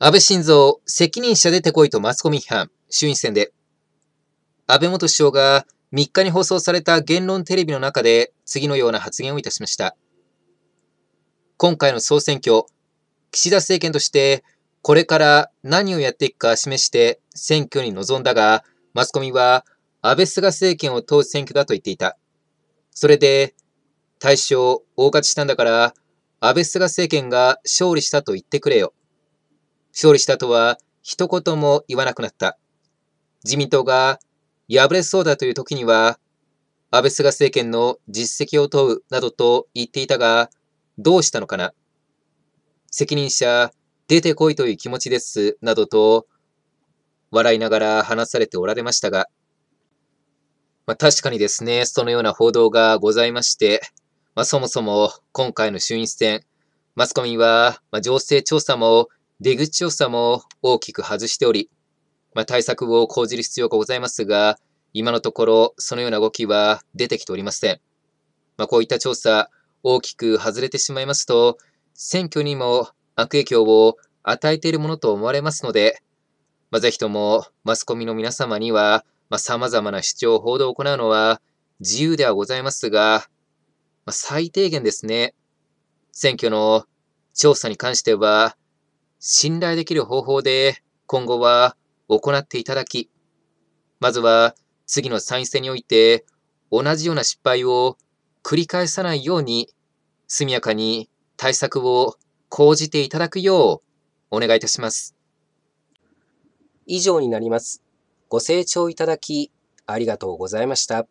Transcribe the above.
安倍晋三、責任者出てこいとマスコミ批判、衆院選で。安倍元首相が3日に放送された言論テレビの中で次のような発言をいたしました。今回の総選挙、岸田政権としてこれから何をやっていくか示して選挙に臨んだが、マスコミは安倍菅政権を通す選挙だと言っていた。それで、大将大勝ちしたんだから、安倍菅政権が勝利したと言ってくれよ。勝利したとは一言も言わなくなった。自民党が敗れそうだという時には、安倍菅政権の実績を問うなどと言っていたが、どうしたのかな。責任者、出てこいという気持ちです、などと、笑いながら話されておられましたが、まあ、確かにですね、そのような報道がございまして、まあ、そもそも今回の衆院選、マスコミは、まあ、情勢調査も出口調査も大きく外しており、まあ、対策を講じる必要がございますが、今のところそのような動きは出てきておりません。まあ、こういった調査、大きく外れてしまいますと、選挙にも悪影響を与えているものと思われますので、まあ、ぜひともマスコミの皆様には、まあ、様々な主張、報道を行うのは自由ではございますが、まあ、最低限ですね、選挙の調査に関しては、信頼できる方法で今後は行っていただき、まずは次の参院選において同じような失敗を繰り返さないように速やかに対策を講じていただくようお願いいたします。以上になります。ご清聴いただきありがとうございました。